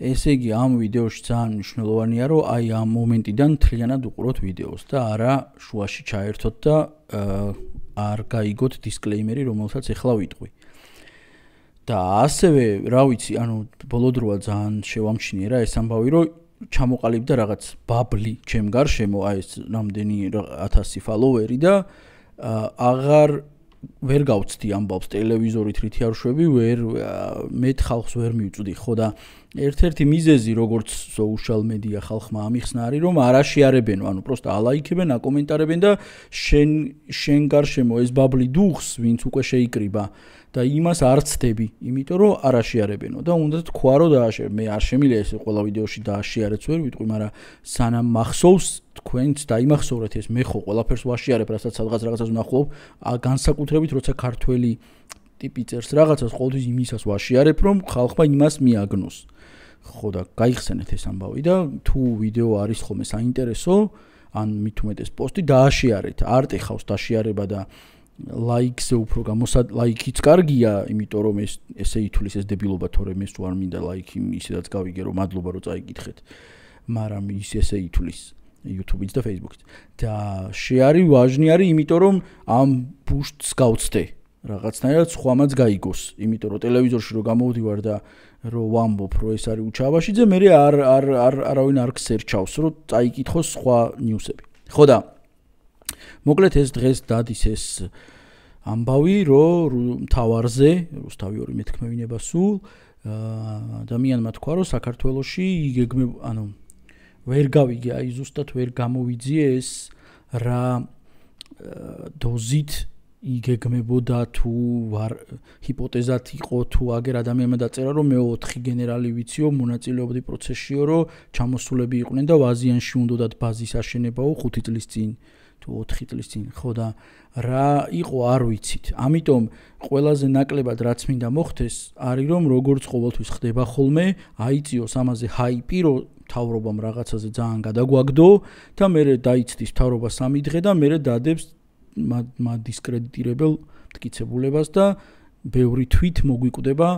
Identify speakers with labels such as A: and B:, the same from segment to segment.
A: ესე იგი ამ ვიდეოში ძალიან მნიშვნელოვანია, რომ აი ამ მომენტიდან თლიანად უყუროთ ვიდეოს და არა შუაში ჩაერთოთ და არ გაიგოთ დისკლეიმერი, რომელსაც ახლა ვიტყვი. და ასევე, რა ვიცი, ანუ ბოლოდროა ძალიან შევამჩნიე რა ეს ამბავი, რომ ჩამოყალიბდა რაღაც ბაბლი ჩემ გარშემო, აი ეს რამდენი 1000 ფოლოვერი და აღარ ვერ გავწდი ამბავს ტელევიზორით რითი არ შვები, ვერ მე ხალხს ვერ მივწვდი, ხო და ერთ-ერთი მიზეზი როგორც social media ხალხმა ამიხსნა არის რომ არ აშიარებენო, ანუ პროსტა ალაიქებენ, აკომენტარებენ და შენ შენ გარშემო ეს ბაბლი დუხს, ვინც უკვე შეიკრიბა. და იმას არ ცდები, იმიტომ რომ არ აღიარებენო და უნდა თქვა რომ დააშერ. მე არ შემიძლია ეს ყველა ვიდეოში დააშიარებს ვერ ვიტყვი, მაგრამ სანამ მახსოვს თქვენც დაიმახსოვრეთ ეს მე ხო ყველაფერს ვაშიარებ, რასაც სადღაც რაღაცას ვნახულობ, განსაკუთრებით როცა ქართველი ტიპი წერს რაღაცას, ყოველთვის იმისას ვაშიარებ, რომ ხალხმა იმას მიაგნოს. ხო და გაიხსენეთ ეს ამბავი და თუ ვიდეო არის ხოლმე საინტერესო, ან მით უმეტეს პოსტი დააშიარეთ. არტეხავს დააშიარება და ლაიქსზე უფრო გამოსა ლაიქიც კარგია, იმიტომ რომ ეს ესე ითulis ეს დებილობა, თორემ ეს თუ არ მინდა ლაიქი ისედაც გავიგე რომ მადლობა რომ წაიკითხეთ. მაგრამ ის ესე ითulis YouTube-ით და Facebook-ით. და შეარი ვაჟნი არის, იმიტომ რომ ამ ბუშტს გავწდე. რაღაცნაირად სხვამაც გაიგოს, იმიტომ რომ ტელევიზორში რომ გამოვდივარ და რომ ვამბობ, რომ ეს არის უჩაბაშიძე, მე არ არ არ არავინ არ ქსერჩავს, რომ წაიკითხოს სხვა ნიუსები. ხო და მოკლედ ეს დღეს დადის ეს ამბავი, რომ თავარზე რუსთავი ორი მეთქმევინება სულ ადამიანმა თქვა, რომ საქართველოში იგეგმე ანუ ვერ გავიგე, აი ზუსტად ვერ გამოვიძიე ეს რა დოზით იგეგმებოდა თუ ვარ ჰიპოთეზად იყო თუ აგერ ადამიანმა დაწერა რომ მე 4 გენერალი ვიციო მონაწილეობდი პროცესშიო რომ ჩამოსულები იყვნენ და ვაზიანში უნდათ ბაზის აშენებაო 5 წლის წინ. აა თუ 4 წლის წინ ხო და რა იყო არ ვიცით. ამიტომ ყველაზე ნაკლებად რაც მინდა მოხდეს არის რომ როგორც ყოველთვის ხდება ხოლმე, აიწიოს ამაზე ჰაიპი, რომ თავრობამ რაღაცაზე ძალიან გადაგვაგდო და მეરે დაიწდის თავრობა სამი დღე და მეરે დადებს მა დისკრედიტირებელ მткиცებულებას და ბევრი თვით მოგვიკვდება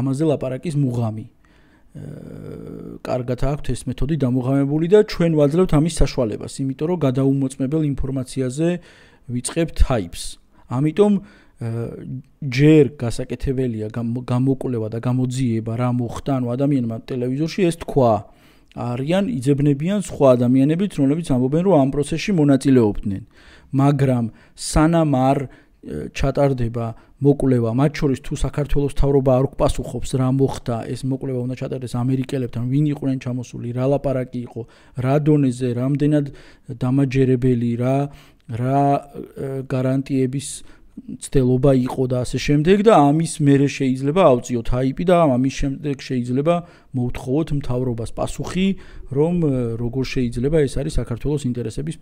A: ამაზე ლაპარაკის მუღამი. კარგად აქვთ ეს მეთოდი დამუღამებული და ჩვენ ვაძლევთ ამის საშუალებას, იმიტომ რომ გადაუმოწმებელ ინფორმაციაზე ვიწყებთ ჰაიპს. ამიტომ ჯერ გასაკეთებელია გამოკვლევა და გამოძიება რა მოხდა ანუ ადამიანმა ტელევიზორში ეს თქვა. არიან იძებნებიან სხვა ადამიანებიც, რომლებიც ამბობენ, რომ ამ პროცესში მონაწილეობდნენ. მაგრამ სანამ არ ჩატარდება მოკლება, მათ შორის თუ საქართველოს თავრობა არ გპასუხობს რა მოხდა, ეს მოკლება უნდა ჩატარდეს ამერიკელებთან, ვინ იყვნენ ჩამოსული, რა ლაპარაკი იყო, რა დონეზე, რამდენად დამაჯერებელი რა რა გარანტიების ცდელობა იყო და ასე შემდეგ და ამის მერე შეიძლება ავწიო ტაიპი და ამის შემდეგ შეიძლება მოვთხოვოთ მთავრობას პასუხი რომ როგორ შეიძლება ეს არის საქართველოს ინტერესების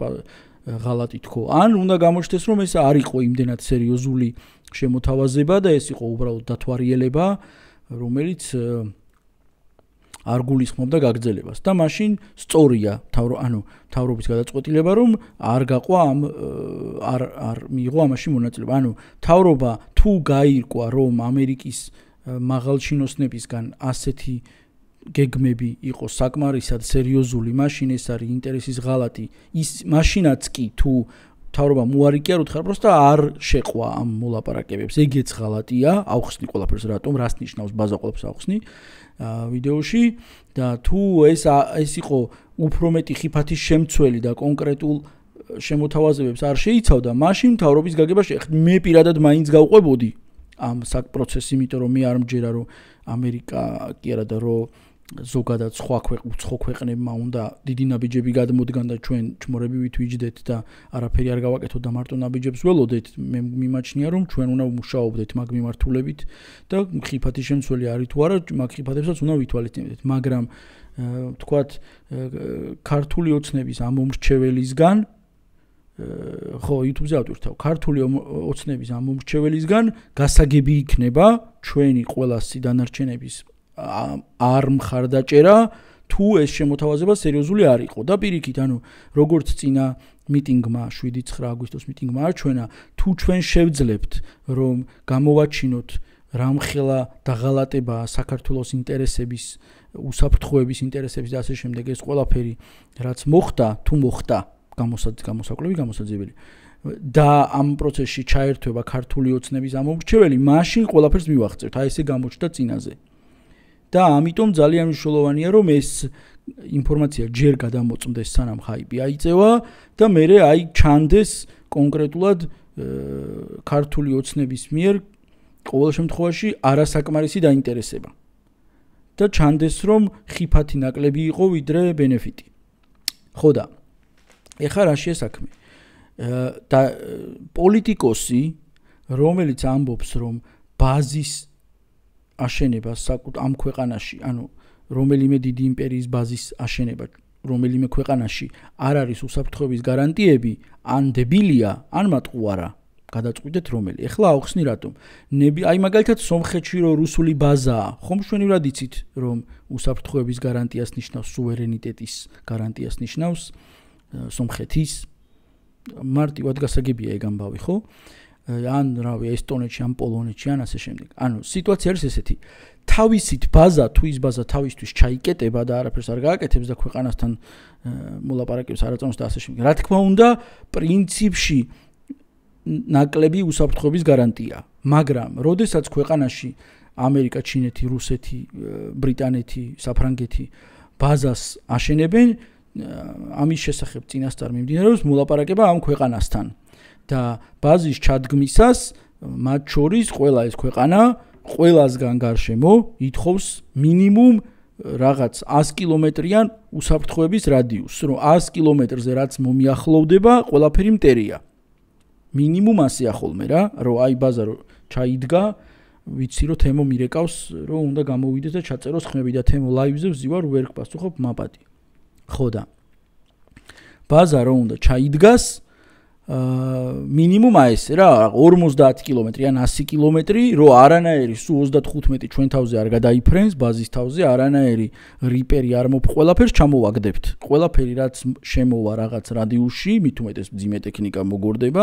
A: ღალატი თქო ან უნდა გამოშთეს რომ ეს არ იყო იმდენად სერიოზული შემოთავაზება და ეს იყო უბრალოდ დათვარიელება რომელიც არ გულისხმობდა გაგზელებას და მაშინ სწორია თავრო ანუ თავრობის გადაწყვეტილება რომ არ გაყვა ამ არ არ მიიღო ამაში მონაწილეობა ანუ თავრობა თუ გაირკვა რომ ამერიკის მაღალჩინოსნებისგან ასეთი გეგმები იყო საკმარისად სერიოზული მაშინ ეს არის ინტერესის ღალატი ის მაშინაც კი თუ თავრობა მოარიკია რუთხერბროს და არ შეყვა ამ მოლაპარაკებებს. ეგეც ღალატია, ავხსნი ყველაფერს რატომ რას ნიშნავს ბაზა ყველაფერს ავხსნი ვიდეოში და თუ ეს ეს იყო უფრო მეტი ხიფათის შემცველი და კონკრეტულ შემოთავაზებებს არ შეიცავდა, მაშინ თავრობის გაგება შეეხეთ. მე პირადად მაინც გავყვებოდი ამ საკ პროცესი, იმიტომ რომ მე არ მჯერა რომ ამერიკა კი არა და რომ ზოგადად სხვა ქვეყნებო ქვეყნებმა უნდა დიდი ნაბიჯები გადმოდგან და ჩვენ ჩმორები ვითვიჯდეთ და არაფერი არ გავაკეთოთ და მარტო ნაბიჯებს ველოდეთ მე მიმაჩნია რომ ჩვენ უნდა ვმუშაობდეთ მაგ მიმართულებით და ხიფათი შემცველი არი თუ არა მაგ ხიფათებსაც უნდა ვითვალისწინებდეთ მაგრამ თქვათ ქართული ოცნების ამომრჩეველისგან ხო YouTube-ზე ავტვირთავ. ქართული ოცნების ამომრჩეველისგან გასაგები იქნება ჩვენი ყველა სი დანარჩენების არ მხარდაჭერა თუ ეს შემოთავაზება სერიოზული არ იყო და პირიქით ანუ როგორც წინა მიტინგმა 7-9 აგვისტოს მიტინგმა არჩვენა თუ ჩვენ შევძლებთ რომ გამოვაჩინოთ რამხელა დაღალატება საქართველოს ინტერესების უსაფრთხოების ინტერესების და ასე შემდეგ ეს ყველაფერი რაც მოხდა თუ მოხდა გამოსაკლები გამოსაძებელი და ამ პროცესში ჩაერთვება ქართული ოცნების ამორჩეველი მაშინ ყველაფერს მივახწევთ აი ესე გამოჩნდა წინაზე და ამიტომ ძალიან მნიშვნელოვანია რომ ეს ინფორმაცია ჯერ გადამოწმდეს სანამ ხაიბი აიწევა და მეორე აი ჩანდეს კონკრეტულად ქართული ოცნების მიერ ყოველ შემთხვევაში არასაკმარისი დაინტერესება და ჩანდეს რომ ხიფათი ნაკლები იყო ვიდრე ბენეფიტი ხო და ეხა რა შეესაქმე და პოლიტიკოსი რომელიც ამბობს რომ ბაზის აშენება ამ ქვეყანაში, ანუ რომელიმე დიდი იმპერიის ბაზის აშენება რომელიმე ქვეყანაში არ არის უსაფრთხოების გარანტიები, ან დებილია, ან მატყუარა. გადაწყვიტეთ რომელი. ეხლა აღხსნი რატომ? ნები, აი მაგალითად სომხეთში რო რუსული ბაზაა, ხომ შენ ვერ ადიცით რომ უსაფრთხოების გარანტიას ნიშნავს სუვერენიტეტის გარანტიას ნიშნავს სომხეთის მარტივად გასაგებია ეგ ამბავი, ხო? აა ან რა ვიცი ესტონეთში ან პოლონეთში ან ასე შემდეგ. ანუ სიტუაცია არის ესეთი. თავისით ბაზა თუ ის ბაზა თავისთვის ჩაიკეტება და არაფერს არ გააკეთებს და ქვეყანასთან მოლაპარაკებს არაწონს და ასე შემდეგ. რა თქმა უნდა, პრინციპში ნაკლები უსაფრთხოების გარანტია, მაგრამ როდესაც ქვეყანაში ამერიკა, ჩინეთი, რუსეთი, ბრიტანეთი, საფრანგეთი ბაზას აშენებენ, ამის შესახებ წინასწარ მიმდინარეობს მოლაპარაკება ამ ქვეყანასთან. და ბაზის ჩადგმისას მათ შორის ყველა ეს ქვეყანა ყველასგან გარშემო ითხოვს მინიმუმ რაღაც 100 კილომეტრიან უსაფრთხოების რადიუსს, რომ 100 კილომეტრზე რაც მომიახლოვდება, ყველაფერი მტერია. მინიმუმ ასე ახოლმე რა, რომ აი ბაზა რო ჩაიდგა, ვიცი რომ თემო მირეკავს, რომ უნდა გამოვიდეს და ჩაწეროს ხმები და თემო ლაივზე ვზივარ ვერ გასწუხობ მაპატი. ხო და ბაზა რო უნდა ჩაიდგას, მინიმუმ აეს რა 50 კილომეტრი ან 100 კილომეტრი რო არანაირი სუ 35 ჩვენ თავზე არ გადაიფრენს ბაზის თავზე არანაირი რიპერი არ მოფ ყველაფერს ჩამოვაგდებთ ყველაფერი რაც შემოვა რაღაც რადიუსში მით უმეტეს ძიმე ტექნიკა მოგორდება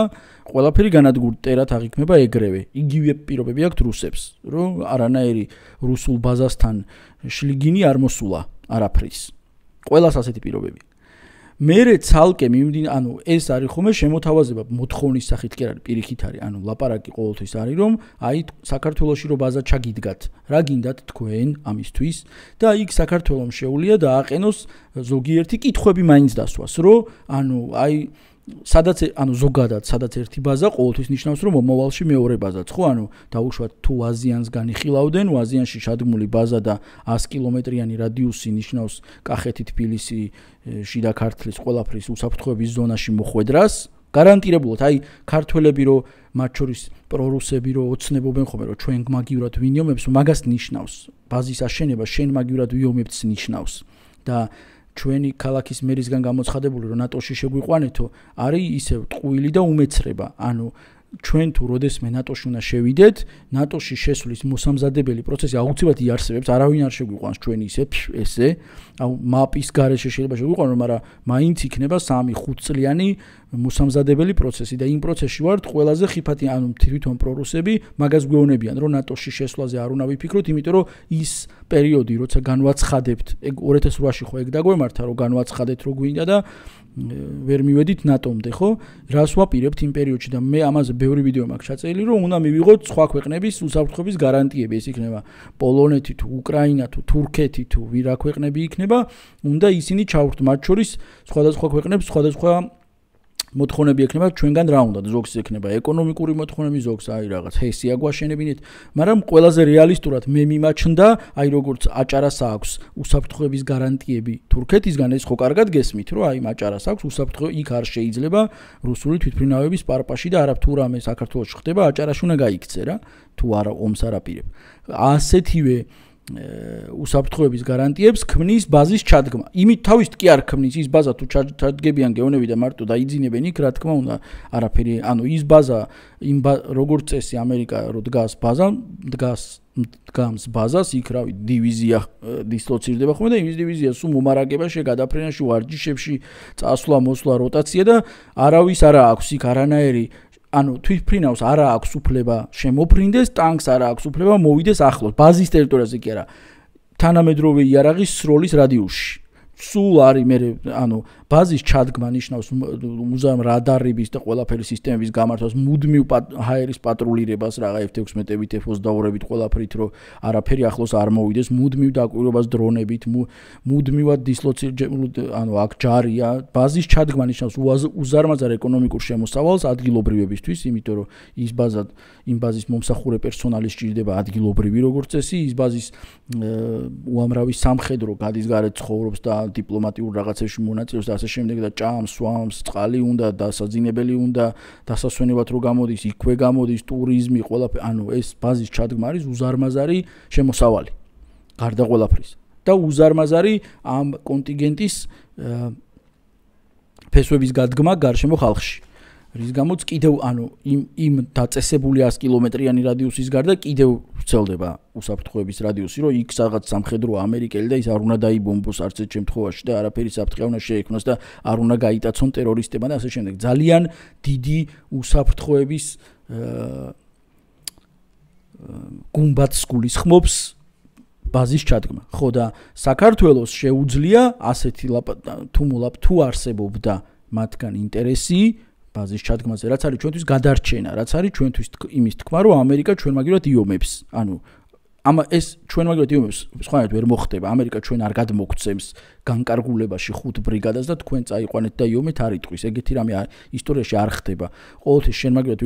A: ყველაფერი განადგურ ტერათ აღიქმება ეგრევე იგივე პირობები აქვს რუსებს რო არანაირი რუსულ ბაზასთან შლიგინი არ მოსულა არაფრის ყველას ასეთი პირობებია მერე ცალკე მიმდინ ანუ ეს არის ხომ შემოთავაზება მოთხოვნის სახით კი არის პირიქით არის ანუ ლაპარაკი ყოველთვის არის რომ აი საქართველოსში რო ბაზა ჩაგიდგათ რა გინდათ თქვენ ამისთვის და იქ საქართველოს შეუ ល ია დააყენოს ზოგიერთი კითხვები მაინც დასვას რომ ანუ აი სადაც ანუ ზოგადად სადაც ერთი ბაზა ყოველთვის ნიშნავს რომ მომავალში მეორე ბაზაც ხო ანუ დაუშვათ თუ აზიანს განიხილავდნენ აზიანში შადგმული ბაზა და 100 კილომეტრიანი რადიუსი ნიშნავს კახეთი თბილისი შიდა ქართლის ყველაფრის უსაფრთხოების ზონაში მოხვედრას გარანტირებულად აი ქართველები რომ მათ შორის პრორუსები რომ ოცნებობენ ხოლმე რომ ჩვენ მაგივრად ვინიომებს მაგას ნიშნავს ბაზის აშენება შენ მაგივრად ვიომებს ნიშნავს და ჩვენი ქალაქის მერისგან გამოცხადებული რომ ნატოში შეგვიყვანეთო არის ისევ ტყუილი და უმეცრება ანუ ჩვენ თუ როდესმე ნატოში უნდა შევიდეთ, ნატოში შესვლის მოსამზადებელი პროცესი აუცილებლად იარსებებს, არავინ არ შეგვიყვანს ჩვენ ისე ესე, აუ მაპის გარეშე შეიძლება შეგვიყვანონ, მაგრამ მაინც იქნება 3-5 წლიანი მოსამზადებელი პროცესი და იმ პროცესში ვართ ყველაზე ხიფათი, ანუ თვითონ პრორუსები მაგას გვეუბნებიან, რომ ნატოში შესვლაზე არ უნდა ვიფიქროთ, იმიტომ რომ ის პერიოდი, როცა განვაცხადებთ, ეგ 2008-ში ხო ეგ დაგვემართა, რომ განვაცხადეთ რო გვინდა და ვერ მივედით ნატომდე, ხო? რას ვაპირებთ იმ პერიოდში და მე ამაზე ბევრი ვიდეო მაქვს ჩაწერილი, რომ უნდა მივიღოთ სხვა ქვეყნების უსაფრთხოების გარანტიები, ეს იქნება პოლონეთი თუ უკრაინა თუ თურქეთი თუ ვირა ქვეყნები იქნება, უნდა ისინი ჩავხვდეთ მათ შორის სხვადასხვა ქვეყნებს, სხვადასხვა მოთხოვნები ექნება ჩვენგან რაუნდად ზოგს ექნება ეკონომიკური მოთხოვნები ზოგს აი რაღაც ჰესია გვაშენებინით მაგრამ ყველაზე რეალისტურად მე მიმაჩნდა აი როგორც აჭარას აქვს უსაფრთხოების გარანტიები თურქეთისგან ეს ხო კარგად გესმით რომ აი აჭარას აქვს უსაფრთხო იქ არ შეიძლება რუსული თვითფრინავების პარპაში და არა თუ რამე საქართველოს ხდება აჭარაში უნდა გაიქცე რა თუ არ ომს არ აპირებ ასეთივე უსაფრთხოების გარანტიებს ქმნის ბაზის ჩადგმა. იმით თავისთ კი არ ქმნის ის ბაზა თუ ჩადგებიან გეონები და მარტო დაიძინებენ იქ, რა თქმა უნდა, არაფერი, ანუ ის ბაზა იმ როგორც წესი ამერიკა რო დგას ბაზამ, დგას გამს ბაზას იქ რავი დივიზია დისლოცირდება ხოლმე და იმის დივიზია სულ მომარაგება შე გადაფრენაში ვარჯიშებში წასვლა მოსვლა როტაცია და არავის არა აქვს იქ არანაირი ანუ თვითფრინავს არა აქვს უფლება შემოფრინდეს, ტანკს არა აქვს უფლება მოვიდეს ახლოს. ბაზის ტერიტორიაზე კი არა. თანამედროვე იარაღის სროლის რადიუსში. სულ არის მე ანუ ბაზის ჩადგმა ნიშნავს უზარმაზ რადარების და ყველაფერი სისტემების გამართვას მუდმივ ჰაერის პატრულირებას რაღა F-16-ებით, F-22-ებით ყველაფრით რო არაფერი ახლოს არ მოვიდეს, მუდმივ დაკვირვებას დრონებით, მუდმივად დისლოცირებულ ანუ აქ ჯარია. ბაზის ჩადგმა ნიშნავს უზარმაზ ეკონომიკურ შემოსავალს ადგილობრივებისთვის, იმიტომ რომ ის ბაზა იმ ბაზის მომსახურე პერსონალის ჭირდება ადგილობრივი როგორც წესი, ის ბაზის უამრავი სამხედრო გადის გარეთ ცხოვრობს და დიპლომატიურ რაღაცებში მონაწილეობს და ასე შემდეგ და ჭამს, სვამს, წყალი უნდა და საძინებელი უნდა, დასასვენებლად რო გამოდის, იქვე გამოდის ტურიზმი, ყველაფერი, ანუ ეს ბაზის ჩადგმა არის უზარმაზარი შემოსავალი. გარდა ყველაფრის და უზარმაზარი ამ კონტინგენტის ფესვების გადგმა გარშემო ხალხში. რის გამოც კიდევ ანუ იმ იმ დაწესებული 100 კილომეტრიანი რადიუსის გარდა კიდევ ვრცელდება უსაფრთხოების რადიუსი, რომ იქ რაღაც სამხედრო ამერიკელი და ის არ უნდა დაიბომბოს არც ერთ შემთხვევაში და არაფერი საფრთხეა შეექმნას და არ უნდა გაიტაცონ ტერორისტებმა და ასე შემდეგ. ძალიან დიდი უსაფრთხოების აა გუმბათს გulisხმობს ბაზის ჩადგმა. ხო და საქართველოს შეუძლია ასეთი ლაპა თუ მოლაპ თუ არსებობდა მათგან ინტერესი ბაზის ჩადგმაზე, რაც არის ჩვენთვის გადარჩენა, რაც არის ჩვენთვის იმის თქმა, რომ ამერიკა ჩვენ მაგერად იომებს. ანუ ამ ეს ჩვენ მაგერად იომებს, სხვანაირად ვერ მოხდება. ამერიკა ჩვენ არ გადმოგვცემს განკარგულებაში ხუთ ბრიგადას და თქვენ წაიყვანეთ და იომეთ არ იტყვის. ეგეთი რამე ისტორიაში არ ხდება. ყოველთვის შენ მაგერად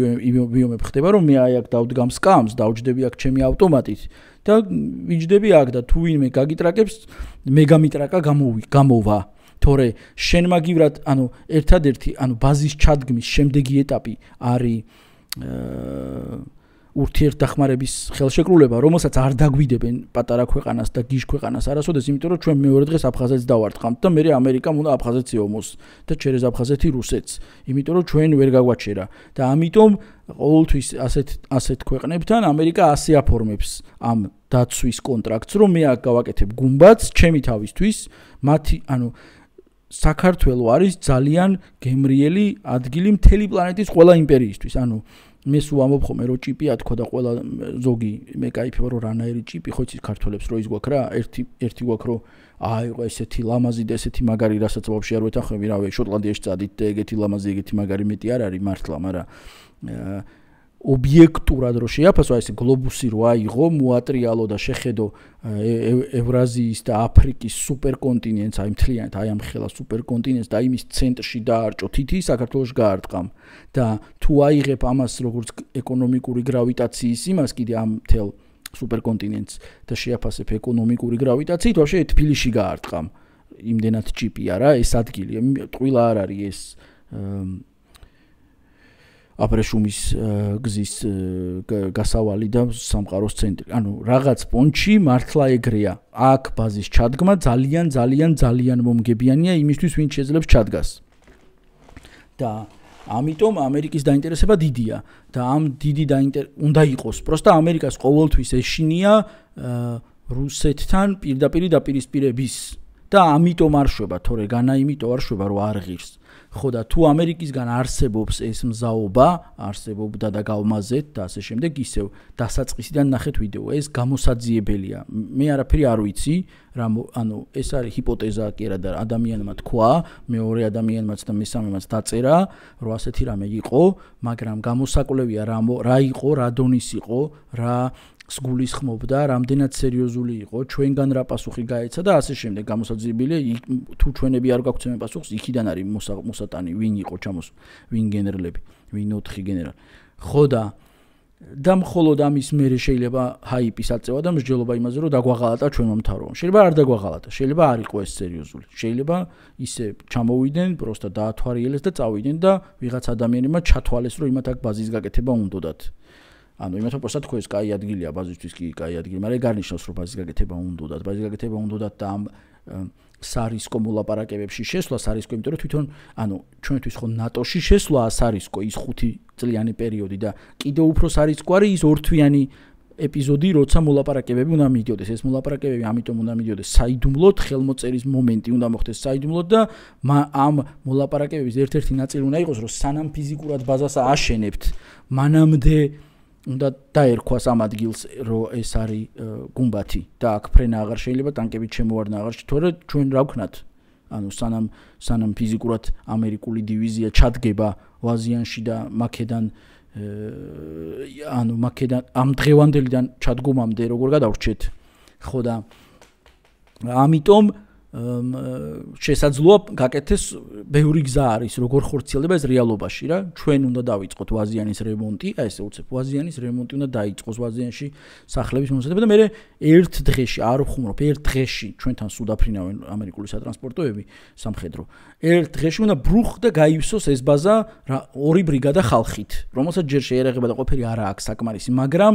A: იომებ ხდება, რომ მე აი აქ დავდგამ სკამს, დავჯდები აქ ჩემი ავტომატით. და ვიჯდები აქ და თუ ვინმე გაგიტრაკებს, მე გამიტრაკა გამოვა. თორე შენ მაგივრად ანუ ერთადერთი ანუ ბაზის ჩადგმის შემდეგი ეტაპი არის ურთიერთდახმარების ხელშეკრულება, რომელსაც არ დაგვიდებენ პატარა ქვეყანას და გიშ ქვეყანას არასოდეს, იმიტომ რომ ჩვენ მეორე დღეს აფხაზეთს დავარტყამთ და მეორე ამერიკამ უნდა აფხაზეთს ეომოს და ჩერეზ აფხაზეთი რუსეთს, იმიტომ რომ ჩვენ ვერ გაგვაჩერა და ამიტომ ყოველთვის ასეთ ასეთ ქვეყნებთან ამერიკა ასე აფორმებს ამ დაცვის კონტრაქტს, რომ მე აქ გავაკეთებ გუმბათს ჩემი თავისთვის, მათი ანუ საქართველო არის ძალიან გემრიელი ადგილი მთელი პლანეტის ყველა იმპერიისთვის. ანუ მე სულ ამბობ ხოლმე რომ ჭიპია თქო და ყველა ზოგი მე кайფებ რომ რანაირი ჭიპი ხო იცი ქართველებს რო ის გვაქვს რა ერთი ერთი გვაქვს რომ აიყო ესეთი ლამაზი და ესეთი მაგარი რასაც ვაფშე არ ვეთანხმები რავი შოტლანდიაში წადით და ეგეთი ლამაზი ეგეთი მაგარი მეტი არ არის მართლა მაგრამ ობიექტურად რო შეაფასო, ეს გლობუსი რო აიღო, მოატრიალო და შეხედო ევრაზიის და აფრიკის სუპერკონტინენტს, აი მთლიანად აი ამ ხელა სუპერკონტინენტს და იმის ცენტრში დაარჭო თითი საქართველოს გაარტყამ და თუ აიღებ ამას როგორც ეკონომიკური გრავიტაციის იმას კიდე ამ თელ სუპერკონტინენტს და შეაფასებ ეკონომიკური გრავიტაციით, ვაშე თბილისში გაარტყამ. იმდენად ჯიპი არა ეს ადგილი, ყველა არ არის ეს აფრეშუმის э, გზის э, გასავალი და სამყაროს ცენტრი. ანუ რაღაც პონჩი მართლა ეგრეა. აქ ბაზის ჩადგმა ძალიან ძალიან ძალიან მომგებიანია იმისთვის, ვინც შეძლებს ჩადგას. და ამიტომ ამერიკის დაინტერესება დიდია და ამ დიდი უნდა იყოს. პროსტა ამერიკას ყოველთვის ეშინია э, რუსეთთან პირდაპირ დაპირისპირების და ამიტომ არ შובה, თორე განა იმიტომ არ შובה, რომ არ ღირს. ხო და თუ ამერიკისგან არსებობს ეს მზაობა, არსებობდა და გავმაზეთ და ასე შემდეგ ისევ დასაწყისიდან ნახეთ ვიდეო. ეს გამოსაძიებელია. მე არაფერი არ ვიცი, რა ანუ ეს არის ჰიპოთეზა კი არა და ადამიანმა თქვა, მეორე ადამიანმაც და მესამემაც დაწერა, რომ ასეთი რამე იყო, მაგრამ გამოსაკვლევია რა რა იყო, რა დონის იყო, რა სგულის ხმობდა, რამდენად სერიოზული იყო, ჩვენგან რა პასუხი გაეცა და ასე შემდეგ გამოსაძიებელია, თუ ჩვენები არ გვაქვს ამ პასუხს, იქიდან არის მოსატანი, ვინ იყო ჩამოს, ვინ გენერლები, ვინ 4 გენერალი. ხო და და მხოლოდ ამის მერე შეიძლება ჰაიპის აწევა და მსჯელობა იმაზე რომ დაგვაღალატა ჩვენმა მთავრობამ. შეიძლება არ დაგვაღალატა, შეიძლება არ იყოს სერიოზული. შეიძლება ისე ჩამოვიდნენ, პროსტა დაათვარიელეს და წავიდნენ და ვიღაც ადამიანებმა ჩათვალეს რომ იმათ აქ ბაზის გაკეთება უნდათ. ანუ იმათ უბრალოდ თქო ეს კაი ადგილია ბაზისთვის კი კაი ადგილი მაგრამ ეგ არნიშნავს რომ ბაზის გაკეთება უნდათ ბაზის გაკეთება უნდათ და ამ სარისკო მოლაპარაკებებში შესვლა სარისკო იმიტომ რომ თვითონ ანუ ჩვენთვის ხო ნატოში შესვლა სარისკო ის 5 წლიანი პერიოდი და კიდევ უფრო სარისკო არის ის 2 თვიანი ეპიზოდი როცა მოლაპარაკებები უნდა მიდიოდეს ეს მოლაპარაკებები ამიტომ უნდა მიდიოდეს საიდუმლოდ ხელმოწერის მომენტი უნდა მოხდეს საიდუმლოდ და ამ მოლაპარაკებების ერთ-ერთი ნაწილი უნდა იყოს რომ სანამ ფიზიკურად ბაზას აშენებთ მანამდე უნდა დაერქვას ამ ადგილს, რომ ეს არის გუმბათი და აქ ფრენა აღარ შეიძლება, ტანკები შემოვარდნა აღარ შეიძლება, თორე ჩვენ რა ვქნათ? ანუ სანამ სანამ ფიზიკურად ამერიკული დივიზია ჩადგება ვაზიანში და მაკედან ანუ მაკედან ამ დღევანდელიდან ჩადგომამდე როგორ გადავრჩეთ? ხო და ამიტომ შესაძლოა გაკეთდეს ბევრი გზა არის როგორ ხორციელდება ეს რეალობაში რა ჩვენ უნდა დავიწყოთ ვაზიანის რემონტი აი ესე უცებ ვაზიანის რემონტი უნდა დაიწყოს ვაზიანში სახლების მომზადება და მე ერთ დღეში არ ვხმობ ერთ დღეში ჩვენთან სუდაფრინავენ ამერიკული სატრანსპორტოები სამხედრო ერთ დღეში უნდა ბრუხ და გაივსოს ეს ბაზა ორი ბრიგადა ხალხით რომელსაც ჯერ შეერაღება და ყოფილი არა აქვს საკმარისი მაგრამ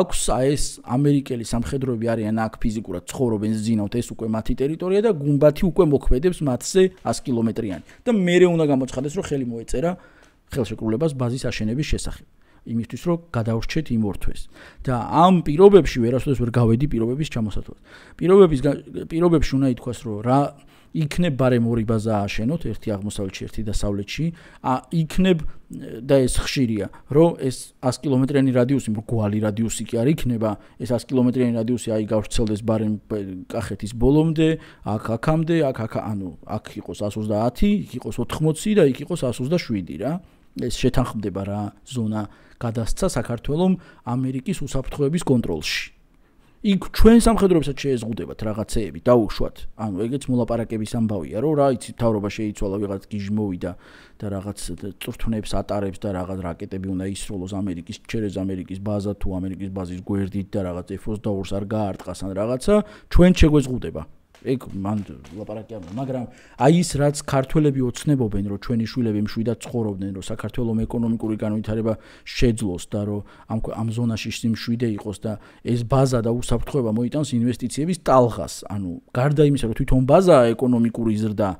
A: აქვს აი ეს ამერიკელი სამხედროები არიან აქ ფიზიკურად ცხოვრობენ ზინავთ ეს უკვე მათი ტერიტორია და გუმბათი უკვე მოქმედებს მათზე 100 კილომეტრიანი და მეરે უნდა გამოცხადდეს რომ ხელი მოეწერა ხელშეკრულებას ბაზის აშენების შესახებ იმისთვის რომ გადაურჩეთ იმ ორთვეს და ამ პირობებში ვერასდროს ვერ გავედი პირობების ჩამოსათვლად პირობების პირობებში უნდა ითქვას რომ რა იქნებ ბარემ ორი ბაზა აშენოთ, ერთი აღმოსავლეთში, ერთი დასავლეთში. ა იქნებ და ეს ხშირია, რომ ეს 100 კილომეტრიანი რადიუსი, მრგვალი რადიუსი კი არ იქნება, ეს 100 კილომეტრიანი რადიუსი აი გავრცელდეს ბარემ კახეთის ბოლომდე, აქ აქამდე, აქ აქ ანუ აქ იყოს 130, იქ იყოს 80 და იქ იყოს 127 რა. ეს შეთანხმდება რა ზონა გადასცა საქართველოს ამერიკის უსაფრთხოების კონტროლში. იქ ჩვენ სამხედროებსაც შეეზღუდებათ რაღაცეები დაუშვათ. ანუ ეგეც მოლაპარაკების ამბავია, რომ რა იცი, თავრობა შეიცვალა ვიღაც გიჟმოვიდა და რაღაც წრთნებს ატარებს და რაღაც რაკეტები უნდა ისროლოს ამერიკის ჩერეზ ამერიკის ბაზა თუ ამერიკის ბაზის გვერდით და რაღაც F-22-ს არ გაარტყას ან რაღაცა, ჩვენ შეგვეზღუდება. ეგ მან ლაპარაკი ამ მაგრამ აი ის რაც ქართველები ოცნებობენ რომ ჩვენი შვილები მშვიდად ცხოვრობდნენ რომ საქართველოს ეკონომიკური განვითარება შეძლოს და რომ ამ ამ ზონაში შიმშვიდე იყოს და ეს ბაზა და უსაფრთხოება მოიტანს ინვესტიციების ტალღას ანუ გარდა იმისა რომ თვითონ ბაზაა ეკონომიკური ზრდა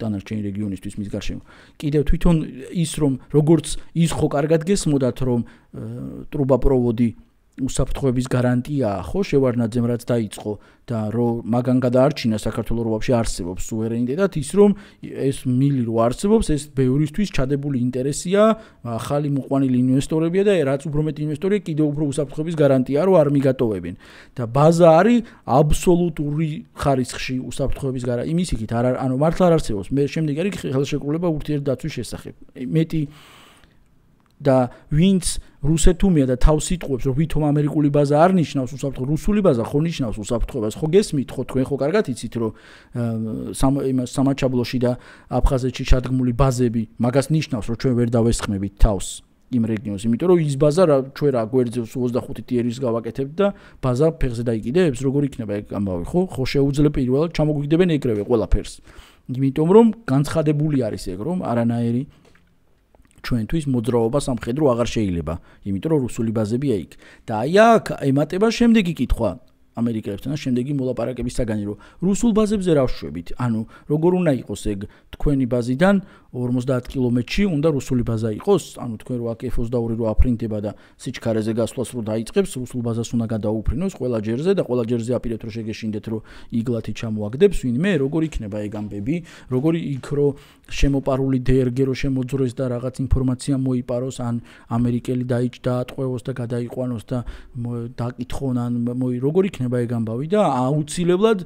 A: დანარჩენ რეგიონისთვის მის გარშემო კიდევ თვითონ ის რომ როგორც ის ხო კარგად გესმოდათ რომ ტრუბა პროვოდი უსაფრთხოების გარანტიაა, ხო, შევარნაძემ რაც დაიწყო და რომ მაგან გადაარჩინა საქართველოს რობში არსებობს სუვერენიტეტად ის რომ ეს მილი რო არსებობს, ეს ბევრისთვის ჩადებული ინტერესია, ახალი მოყვანილი ინვესტორებია და რაც უფრო მეტი ინვესტორია, კიდევ უფრო უსაფრთხოების გარანტიაა, რომ არ მიგატოვებენ. და ბაზა არის აბსოლუტური ხარისხში უსაფრთხოების გარანტია. იმის იქით არ ანუ მართლა არ არსებობს. მე შემდეგ არის ხელშეკრულება ურთიერთდაცვის შესახებ. მეტი და ვინც რუსეთუმია და თავს იტყუებს რომ ვითომ ამერიკული ბაზა არ ნიშნავს უსაფრთხო რუსული ბაზა ხო ნიშნავს უსაფრთხოებას ხო გესმით ხო თქვენ ხო კარგად იცით რომ იმას სამაჩაბლოში და აფხაზეთში ჩადგმული ბაზები მაგას ნიშნავს რომ ჩვენ ვერ დავესხმებით თავს იმ რეგიონს იმიტომ რომ ის ბაზა რა ჩვენ რა გვერდზე 25 ტიერის გავაკეთებთ და ბაზა ფეხზე დაიკიდებს როგორ იქნება ეგ ამბავი ხო ხო შეუძლე პირველად ჩამოგვიგდებენ ეგრევე ყველაფერს იმიტომ რომ განცხადებული არის ეგ რომ არანაირი ჩვენთვის მოძრაობა სამხედრო აღარ შეიძლება, იმიტომ რომ რუსული ბაზებია იქ. და აი აქ ემატება შემდეგი კითხვა. ამერიკელებთან და შემდეგი მოლაპარაკების საგანი რო რუსულ ბაზებზე რავშვებით, ანუ როგორ უნდა იყოს ეგ თქვენი ბაზიდან 50 კილომეტრში უნდა რუსული ბაზა იყოს, ანუ თქვენ რო აქ F-22 რო აფრინდება და სიჩქარეზე გასვლას რო დაიწყებს, რუსულ ბაზას უნდა გადაუფრინოს ყველა ჯერზე და ყველა ჯერზე აპირებთ რო შეგეშინდეთ რო იგლათი ჩამოაგდებს, ვინმე როგორ იქნება ეგ ამბები, როგორი იქ რო შემოპარული DRG რო შემოძროს და რაღაც ინფორმაცია მოიპაროს ან ამერიკელი დაიჭდა, ატყვევოს და გადაიყვანოს და დაკითხონ ან მოი როგორი იქნება იქნება ეგ ამბავი და აუცილებლად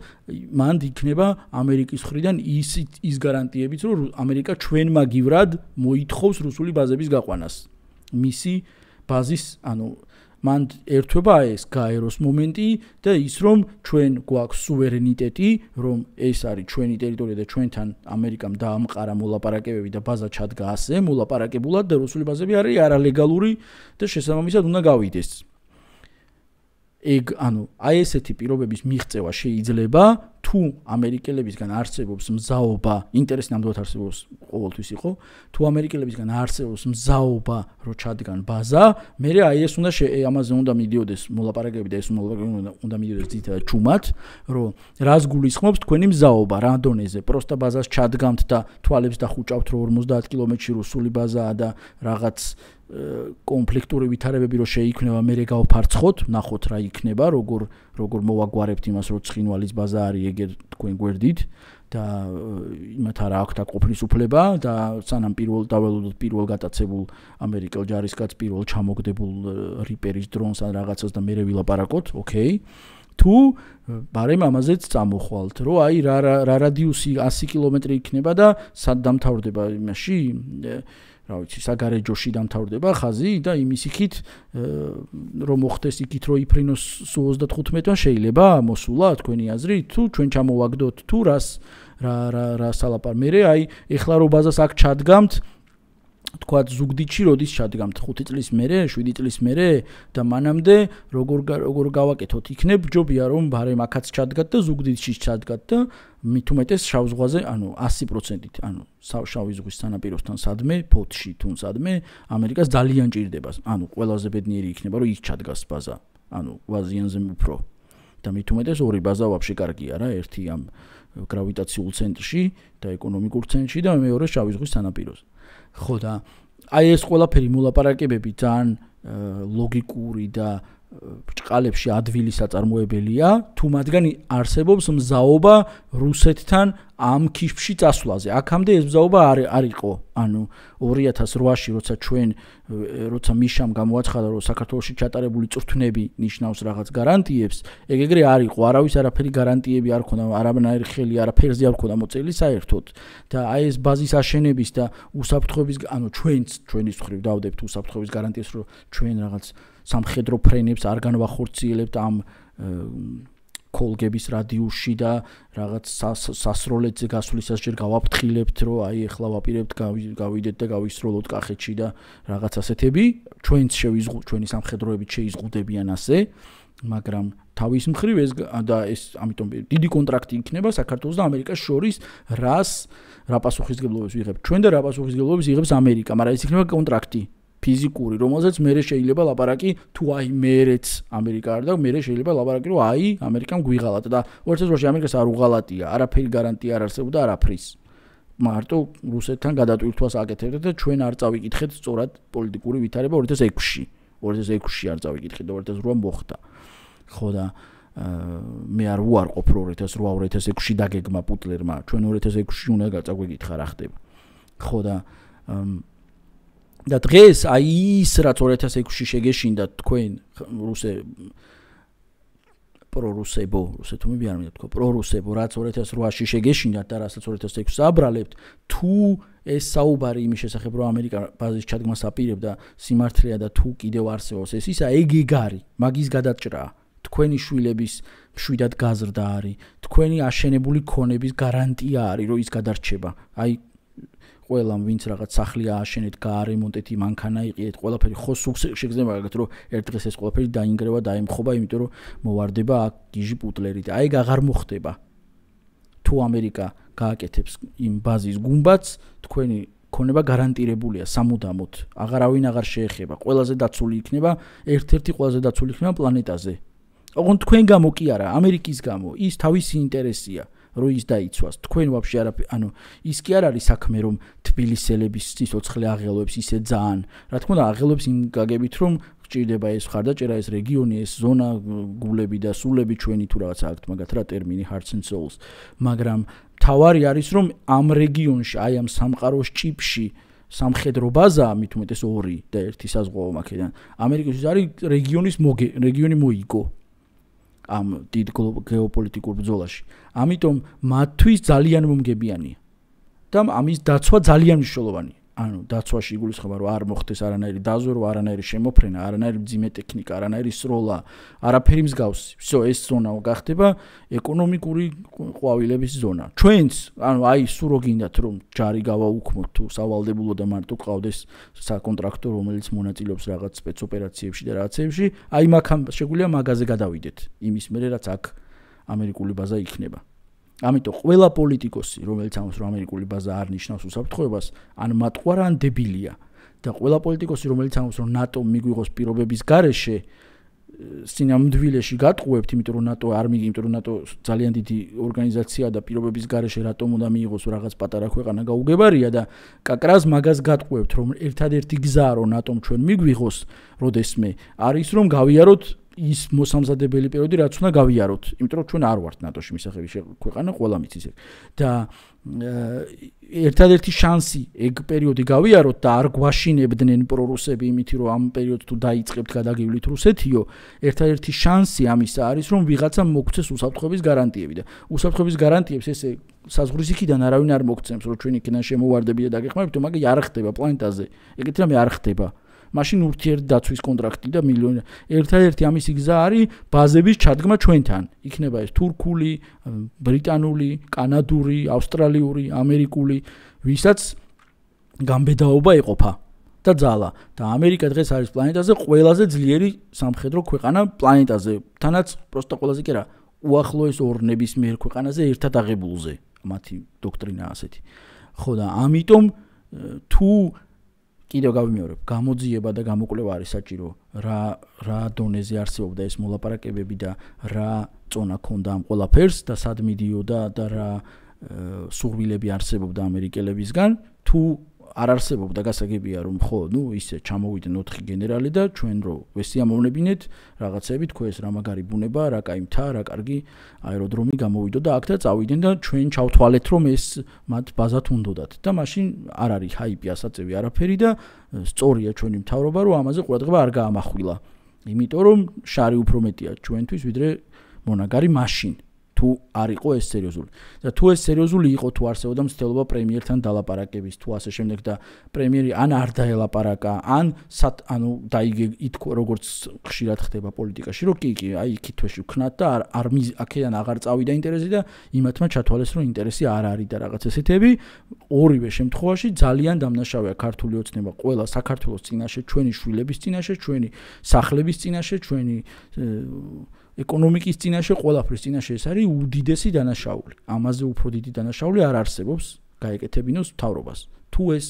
A: მანდ იქნება ამერიკის ხრიდან ის ის გარანტიებიც რომ ამერიკა ჩვენმა გივრად მოითხოვს რუსული ბაზების გაყვანას. მისი ბაზის ანუ მან ერთვება ეს გაეროს მომენტი და ის რომ ჩვენ გვაქვს სუვერენიტეტი, რომ ეს არის ჩვენი ტერიტორია და ჩვენთან ამერიკამ დაამყარა მოლაპარაკებები და ბაზა ჩადგა ასე, მოლაპარაკებულად და რუსული ბაზები არის არალეგალური და შესაბამისად უნდა გავიდეს. ეგ ანუ აი ესეთი პირობების მიღწევა შეიძლება თუ ამერიკელებისგან არსებობს მზაობა, ინტერესი ნამდვილად არსებობს ყოველთვის იყო, თუ ამერიკელებისგან არსებობს მზაობა, რომ ჩადგან ბაზა, მე რა ეს უნდა ამაზე უნდა მიდიოდეს მოლაპარაკები და ეს უნდა უნდა მიდიოდეს ძითა ჩუმად, რომ რას გულისხმობს თქვენი მზაობა რანდონეზე, პროსტა ბაზას ჩადგამთ და თვალებს დახუჭავთ რომ 50 კილომეტრში რუსული ბაზაა და რაღაც კონფლიქტური ვითარებები რომ შეიქმნება, მე რე გავფარცხოთ, ნახოთ რა იქნება, როგორ როგორ მოვაგვარებთ იმას, რომ ცხინვალის ბაზარი ეგერ თქვენ გვერდით და იმათ არა აქვს და ყოფნის უფლება და სანამ პირველ დაველოდოთ პირველ გადაცებულ ამერიკელ ჯარისკაც პირველ ჩამოგდებულ რიპერის დრონს ან რაღაცას და მე რე ვილაპარაკოთ, ოკეი. თუ ბარემ ამაზეც წამოხვალთ, რომ აი რა რა რადიუსი 100 კილომეტრი იქნება და სად დამთავრდება იმაში? რა ვიცი, საგარეჯოში დამთავრდება ხაზი და იმის იქით რომ მოხდეს იქით რომ იფრინოს სუ 35-მა შეიძლება მოსულა თქვენი აზრი თუ ჩვენ ჩამოვაგდოთ თუ რას რა რა რა სალაპარ მე რე აი ეხლა რო ბაზას აქ ჩადგამთ თქვა ზუგდიდში როდის ჩადგამთ 5 წლის მერე, 7 წლის მერე და მანამდე როგორ როგორ გავაკეთოთ იქნებ ჯობია რომ ბარე მაგაც ჩადგათ და ზუგდიდში ჩადგათ და მithumetes შავ ზღვაზე, ანუ 100%-ით, ანუ შავი ზღვის სანაპიროსთან სადმე, ფოთში თუნდაც, ამერიკას ძალიან ჭირდება, ანუ ყველაზე ბედნიერი იქნება რომ ის ჩადგას ბაზა, ანუ ვაზიანზე უფრო და მithumetes ორი ბაზა ვაფშე კარგია რა, ერთი ამ გრავიტაციულ ცენტრში და ეკონომიკურ ცენტრში და მეორე შავი ზღვის სანაპიროზე. ხო და აი ეს ყველაფერი მოლაპარაკებები ძალიან ლოგიკური და ბჭყალებში ადვილი საწარმოებელია, თუ მაგან არსებობს მზაობა რუსეთთან ამ ქიშში წასვლაზე. აქამდე ეს მზაობა არ არისო, ანუ 2008-ში, როცა ჩვენ э, როცა მიშამ გამოაცხადა, რომ საქართველოს ჩატარებული წრთნები ნიშნავს რაღაც გარანტიებს, ეგ ეგრე არისო, არავის არაფერი გარანტიები არ ქონდა, არანაირი ხელი არაფერზე არ ქონდა მოწილი საერთოდ. და აი ეს ბაზის აშენების და უსაფრთხოების, ანუ ჩვენც ჩვენის მხრივ დავდებთ უსაფრთხოების გარანტიას, რომ ჩვენ რაღაც სამხედრო ფრენებს არ განვახორციელებთ ამ კოლგების რადიუსში და რაღაც სასროლეთზე გასვლისას შეიძლება გავაფრთხილებთ, რომ აი ეხლა ვაპირებთ გავიდეთ და გავისროლოთ კახეთში და რაღაც ასეთები. ჩვენც შევიზღუ ჩვენი სამხედროებით შეიზღუდებიან ასე, მაგრამ თავის მხრივ ეს და ეს ამიტომ დიდი კონტრაქტი იქნება საქართველოს და ამერიკას შორის, რას რა პასუხისგებლობებს ვიღებთ ჩვენ და რა პასუხისგებლობებს იღებს ამერიკა, მაგრამ ეს იქნება კონტრაქტი, ფიზიკური, რომელზეც მე შეიძლება ლაპარაკი თუ აი მეერეც ამერიკა არ და მე შეიძლება ლაპარაკი რომ აი ამერიკამ გვიღალათ და ორცეზროში ამერიკას არ უღალატია, არაფერი გარანტია არ არსებობს და არაფრის. მარტო რუსეთთან გადატვირთვას აკეთებდა და ჩვენ არ წავიკითხეთ სწორად პოლიტიკური ვითარება 2006-ში. 2006-ში არ წავიკითხეთ და 2008 მოხდა. ხო და მე არ ვუარყოფ 2008-2006-ში დაგეგმა პუტლერმა, ჩვენ 2006-ში უნდა გაწაგვიკითხა რა ხდება. ხო და და დღეს აი ის რაც 2006-ში შეგეშინდა თქვენ რუსე პრორუსებო, რუსეთო მე არ მინდა თქვა პრორუსებო, რაც 2008-ში შეგეშინდათ და რაც 2006-ს აბრალებთ, თუ ეს საუბარი იმის შესახებ რომ ამერიკა ბაზის ჩადგმას აპირებდა სიმართლეა და თუ კიდევ არსებობს ეს ისა ეგი გარი, მაგის გადაჭრა, თქვენი შვილების შვიდად გაზრდა არის, თქვენი აშენებული ქონების გარანტია არის, რომ ის გადარჩება. აი ყველამ ვინც რაღაც სახლი ააშენეთ, გაარემონტეთ, მანქანა იყიეთ, ყველაფერი ხო შეგზნება რაღაც რომ ერთ დღეს ეს ყველაფერი დაინგრევა, დაემხობა, იმიტომ რომ მოواردება აქ გიჟი პუტლერი და აი გაღარ მოხდება. თუ ამერიკა გააკეთებს იმ ბაზის გუმბათს, თქვენი ქონება გარანტირებულია სამუდამოდ. აღარავინ აღარ შეეხება, ყველაზე დაცული იქნება, ერთ-ერთი ყველაზე დაცული იქნება პლანეტაზე. ოღონდ თქვენ გამო კი არა, ამერიკის გამო, ის თავის ინტერესია. რომ ის დაიცვას. თქვენ ვაფშე არაფერი, ანუ ის კი არ არის საქმე, რომ თბილისელების სიცოცხლე აღელვებს ისე ძალიან. რა თქმა უნდა, აღელვებს იმ გაგებით, რომ ჭირდება ეს ხარდაჭერა, ეს რეგიონი, ეს ზონა, გულები და სულები ჩვენი თუ რაღაცა აქვს, მაგათ რა ტერმინი hearts and souls. მაგრამ თავარი არის, რომ ამ რეგიონში, აი ამ სამყაროს ჭიპში სამხედრო ბაზაა, მით უმეტეს ორი და ერთი საზღვაო მაქედან. ამერიკაში არის რეგიონის რეგიონი მოიგო. ამ დიდ გეოპოლიტიკურ ბრძოლაში. ამიტომ მათთვის ძალიან მომგებიანია და ამის დაცვა ძალიან მნიშვნელოვანია. ანუ დაცვაში იგულისხმება რომ არ მოხდეს არანაირი დაზურვა, არანაირი შემოფრენა, არანაირი ძიმე ტექნიკა, არანაირი სროლა, არაფერი მსგავსი. всё, ეს ზონა გახდება ეკონომიკური ყვავილების ზონა. ჩვენც, ანუ აი სულ როგინდათ რომ ჯარი გავაუქმოთ თუ სავალდებულო და მარტო ყავდეს საკონტრაქტო რომელიც მონაწილეობს რაღაც სპეცოპერაციებში და რაღაცებში, აი მაგ შეგვიძლია მაღაზე გადავიდეთ იმის მერე რაც აქ ამერიკული ბაზა იქნება. ამიტომ ყველა პოლიტიკოსი, რომელიც ამას რომ ამერიკული ბაზა არ ნიშნავს უსაფრთხოებას, ან მატყვარა, ან დებილია. და ყველა პოლიტიკოსი, რომელიც ამას რომ ნატო მიგვიღოს პირობების გარეშე, სინამდვილეში გატყუებთ, იმიტომ რომ ნატო არ მიგი, იმიტომ რომ ნატო ძალიან დიდი ორგანიზაციაა და პირობების გარეშე რატომ უნდა მიიღოს რაღაც პატარა ქვეყანა გაუგებარია და კაკრას მაგას გატყუებთ, რომ ერთადერთი გზა რო ნატომ ჩვენ მიგვიღოს, როდესმე არის რომ გავიაროთ ის მოსამზადებელი პერიოდი რაც უნდა გავიაროთ, იმიტომ რომ ჩვენ არ ვართ ნატოში მისახები ქვეყანა ყველა მიწის ეგ. და ერთადერთი შანსი ეგ პერიოდი გავიაროთ და არ გვაშინებდნენ პრორუსები იმითი რომ ამ პერიოდს თუ დაიწყებთ გადაგივლით რუსეთიო, ერთადერთი შანსი ამისა არის რომ ვიღაცა მოგცეს უსაფრთხოების გარანტიები და უსაფრთხოების გარანტიებს ესე საზღვრის იქიდან არავინ არ მოგცემს რომ ჩვენ იქიდან შემოواردები და დაგეხმარებით, მაგრამ ი არ ხდება პლანეტაზე. ეგეთი რამე არ ხდება. მაშინ ურთიერთი დაცვის კონტრაქტი და მილიონი. ერთადერთი ამისი გზა არის ბაზების ჩადგმა ჩვენთან. იქნება ეს თურქული, ბრიტანული, კანადური, ავსტრალიური, ამერიკული, ვისაც გამბედაობა ეყოფა და ძალა. და ამერიკა დღეს არის პლანეტაზე ყველაზე ძლიერი სამხედრო ქვეყანა პლანეტაზე. თანაც პროსტა ყველაზე კი რა, უახლოეს ორ ნებისმიერ ქვეყანაზე ერთად აღებულზე. მათი დოქტრინა ასეთი. ხო და ამიტომ თუ კიდევ გავიმეორებ, გამოძიება და გამოკვლევა არის საჭირო. რა რა დონეზე არსებობდა ეს მოლაპარაკებები და რა წონა ქონდა ამ ყველაფერს და სად მიდიოდა და რა სურვილები არსებობდა ამერიკელებისგან, თუ არ არსებობდა გასაგებია რომ ხო ნუ ისე ჩამოვიდნენ 4 გენერალი და ჩვენ რო ესე ამოვნებინეთ რაღაცები თქოს რა მაგარი ბუნება რა кай მთა რა კარგი აეროდრომი გამოვიდო და აქ და წავიდნენ და ჩვენ ჩავთვალეთ რომ ეს მათ ბაზათ უნდათ და მაშინ არ არის ჰაიპი ასაცები არაფერი და სწორია ჩვენი მთავრობა რომ ამაზე ყურადღება არ გაამახვილა იმიტომ რომ შარი უფრო მეტია ჩვენთვის ვიდრე მონაგარი მაშინ თუ არ იყო ეს სერიოზული. და თუ ეს სერიოზული იყო, თუ არსებობდა მცდელობა პრემიერთან დალაპარაკების, თუ ასე შემდეგ და პრემიერი ან არ დაელაპარაკა, ან სათ ანუ დაიგე ითქო როგორც ხშირად ხდება პოლიტიკაში, რომ კი კი, აი იქითვეში ვქნათ და არ არ მის აქედან აღარ წავიდა ინტერესი და იმათმა ჩათვალეს რომ ინტერესი არ არის და რაღაც ესეთები. ორივე შემთხვევაში ძალიან დამნაშავეა ქართული ოცნება, ყველა საქართველოს წინაშე, ჩვენი შვილების წინაშე, ჩვენი სახლების წინაშე, ჩვენი ეკონომიკის წინაშე ყველაფრის წინაშე ეს არის უდიდესი დანაშაული. ამაზე უფრო დიდი დანაშაული არ არსებობს გაეკეთებინოს თავრობას. თუ ეს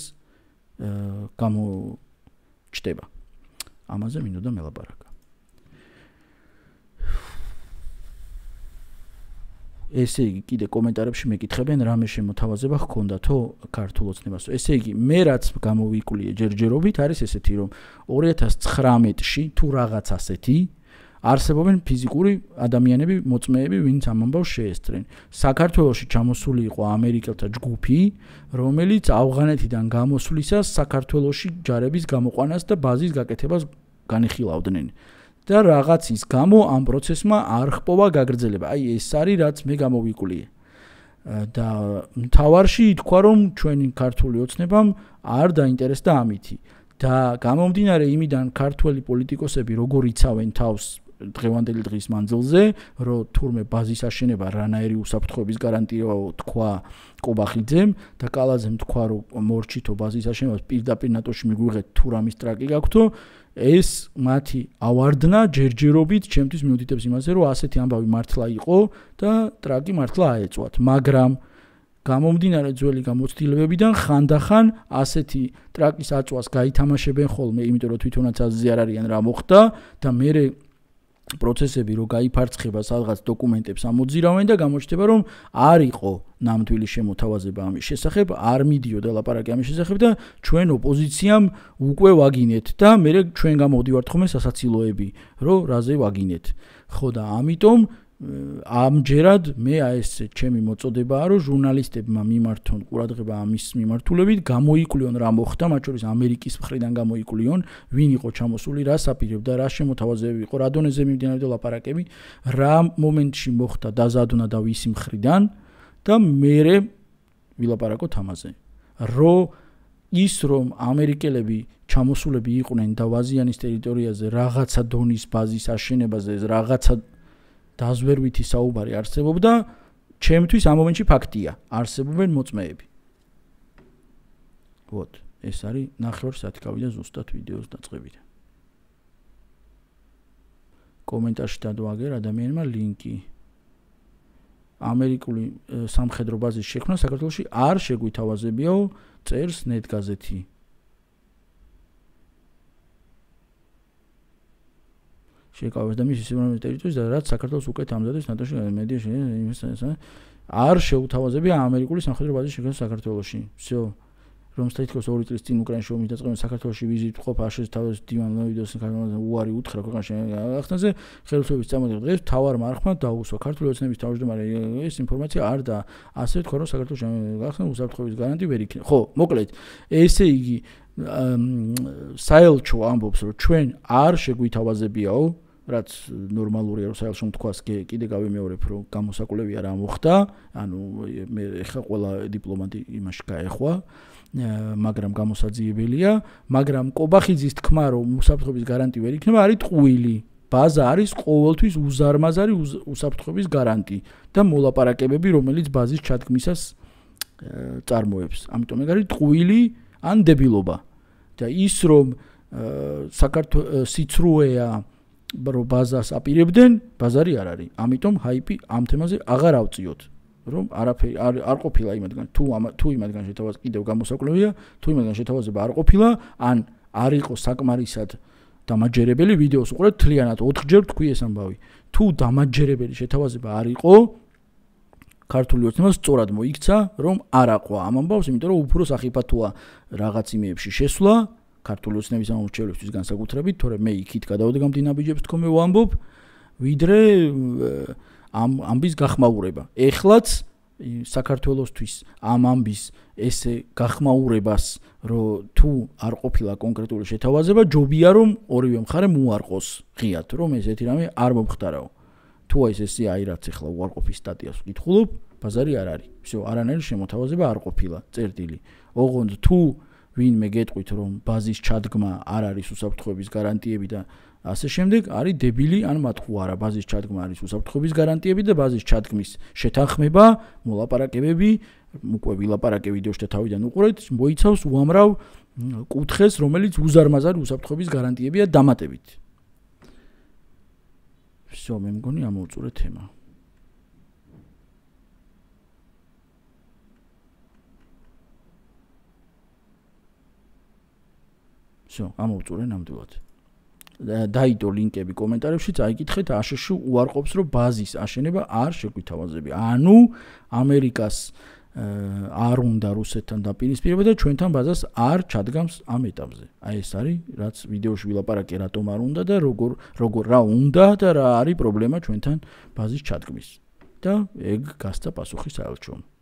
A: აა გამოჩდება. ამაზე მინდოდა მელაპარაკა. ესე იგი, კიდე კომენტარებში მეკითხებიან რამე შემოთავაზება ჰქონდა თო ქართულ ოცნებას. ესე იგი, მე რაც გამოვიკვლია ჯერჯერობით არის ესეთი რომ 2019-ში თუ რაღაც ასეთი არსებობენ ფიზიკური ადამიანები, მოწმეები, ვინც ამ ამბავს შეესწრენ. საქართველოში ჩამოსული იყო ამერიკელთა ჯგუფი, რომელიც ავღანეთიდან გამოსulisას საქართველოში ჯარების გამოყვანას და ბაზის გაკეთებას განიხილავდნენ. და რაღაცის გამო ამ პროცესმა არ ხპოვა გაგრძელება. აი ეს არის რაც მე გამოვიკვლი. და მთავარში ითქვა რომ ჩვენი ქართული ოცნებამ არ დაინტერესდა ამითი. და გამომდინარე იმიდან ქართველი პოლიტიკოსები როგორ იცავენ თავს დღევანდელი დღის მანძილზე, რომ თურმე ბაზის აშენება რანაირი უსაფრთხოების გარანტია თქვა კუბახიძემ და კალაძემ თქვა, რომ მორჩითო ბაზის აშენებას პირდაპირ ნატოში მიგვიღეთ თუ რამის ტრაკი გაქვთო, ეს მათი ავარდნა ჯერჯერობით ჩემთვის მიუთითებს იმაზე, რომ ასეთი ამბავი მართლა იყო და ტრაკი მართლა აეწოთ, მაგრამ გამომდინარე ძველი გამოცდილებებიდან ხანდახან ასეთი ტრაკის აწვას გაითამაშებენ ხოლმე, იმიტომ რომ თვითონაც აზზე არ არიან რა მოხდა და მე პროცესები რო გაიფარცხება სადღაც დოკუმენტებს ამოძირავენ და გამოჩნდება რომ არ იყო ნამდვილი შემოთავაზება ამის შესახებ, არ მიდიოდა ლაპარაკი ამის შესახებ და ჩვენ ოპოზიციამ უკვე ვაგინეთ და მე ჩვენ გამოდივართ ხოლმე სასაცილოები რო რაზე ვაგინეთ. ხო და ამიტომ ამჯერად მე აი ეს ჩემი მოწოდებაა რომ ჟურნალისტებმა მიმართონ ყურადღება ამის მიმართულებით, გამოიკვლიონ რა მოხდა, მათ შორის ამერიკის მხრიდან გამოიკვლიონ, ვინ იყო ჩამოსული, რა საპირებდა, რა შემოთავაზები იყო, რა დონეზე მიმდინარე და ლაპარაკები, რა მომენტში მოხდა დაზადונה და ვისი მხრიდან და მე ვილაპარაკოთ ამაზე. რო ის რომ ამერიკელები ჩამოსულები იყვნენ და ვაზიანის ტერიტორიაზე რაღაცა დონის ბაზის აშენებაზე, რაღაცა დაზვერვითი საუბარი არსებობდა, ჩემთვის ამ მომენტში ფაქტია, არსებობენ მოწმეები. Вот, ეს არის ნახევარ საათიკავიდან ზუსტად ვიდეოს დაწყებით. კომენტარში დადოაგერ ადამიანმა ლინკი. ამერიკული სამხედრო ბაზის შექმნა საქართველოში არ შეგვითავაზებიო, წერს netgazeti. შეიკავებს და მის სიმონის ტერიტორიას და რაც საქართველოს უკეთ ამზადებს ნატოში მედიაში იმისთვის არ შეუთავაზები ამერიკული სამხედრო ბაზის შექმნას საქართველოში. ვсё. რომ სტეითკოს 2 წლის წინ უკრაინაში ომი დაწყებდნენ საქართველოს ვიზიტ ყოფ აშეს თავის დივან ნოვიდოს საქართველოს უარი უთხრა ქვეყანაში ახთანზე ხელისუფლების წამოწყება დღეს თავარ მარხმა დაუსვა საქართველოს ეცნების თავმჯდომარე ეს ინფორმაცია არ და ასე თქვა რომ საქართველოს ახთან უსაფრთხოების გარანტი ვერ იქნება. ხო, მოკლედ ესე იგი აა საელჩო ამბობს რომ ჩვენ არ შეგვითავაზებიაო რაც ნორმალური ეროსაელ შემთხვევას კიდე გავიმეორებ, რომ გამოსაკვლევი არ ამოხდა, ანუ მე ეხა ყველა დიპლომატი იმაში გაეხვა, მაგრამ გამოსაძიებელია, მაგრამ კობახიძის თქმა, რომ უსაფრთხოების გარანტი ვერ იქნება, არის ტყუილი. ბაზა არის ყოველთვის უზარმაზარი უსაფრთხოების გარანტი და მოლაპარაკებები, რომელიც ბაზის ჩადგმისას წარმოებს. ამიტომ ეგ არის ტყუილი ან დებილობა. და ის რომ საქართველოს სიცრუეა რომ ბაზას აპირებდნენ, ბაზარი არ არის. ამიტომ ჰაიპი ამ თემაზე აღარ ავწიოთ, რომ არაფერი არ არ ყოფილა იმედგან თუ თუ იმედგან შეთავაზ კიდევ გამოსაკლებია, თუ იმედგან შეთავაზება არ ყოფილა, ან არ იყო საკმარისად დამაჯერებელი ვიდეოს უყურეთ თლიანად 4 ჯერ თქვი ეს ამბავი. თუ დამაჯერებელი შეთავაზება არ იყო ქართული ერთმას სწორად მოიქცა, რომ არ აყვა ამ ამბავს, იმიტომ რომ უფრო სახიფათოა რაღაც იმეებში შესვლა ქართული უცნების ამორჩევლებისთვის განსაკუთრებით, თორე მე იქით გადავდგამ დინაბიჯებს თქმე ვამბობ, ვიდრე ამ ამბის გახმაურება. ეხლაც საქართველოსთვის ამ ამბის ესე გახმაურებას რო თუ არ ყოფილა კონკრეტული შეთავაზება, ჯობია რომ ორივე მხარე მოარყოს ღიად, რომ ესეთი რამე არ მომხდარაო. თუ ეს ესე აი რაც ახლა უარყოფის სტატიას ვკითხულობ, ბაზარი არ არის. ვсё, არანაირი შემოთავაზება არ ყოფილა წერტილი. ოღონდ თუ ვინმე გეტყვით რომ ბაზის ჩადგმა არ არის უსაფრთხოების გარანტიები და ასე შემდეგ არის დებილი ან მათყუარა ბაზის ჩადგმა არის უსაფრთხოების გარანტიები და ბაზის ჩადგმის შეთანხმება მოლაპარაკებები უკვე ვილაპარაკე ვიდეოშთა თავიდან უყურეთ მოიცავს უამრავ კუთხეს რომელიც უზარმაზარი უსაფრთხოების გარანტიებია დამატებით всё მე მგონი ამოვწურე თემა всё, ამოვწურენ ამდვილად. დაიტო ლინკები კომენტარებში, წაიკითხეთ აშშ უარყოფს, რომ ბაზის აშენება არ შეგვითავაზები. ანუ ამერიკას არ უნდა რუსეთთან დაპირისპირება და ჩვენთან ბაზას არ ჩადგამს ამ ეტაპზე. აი ეს არის, რაც ვიდეოში ვილაპარაკე, რატომ არ უნდა და როგორ როგორ რა უნდა და რა არის პრობლემა ჩვენთან ბაზის ჩადგმის. და ეგ გასცა პასუხი საერთოდ.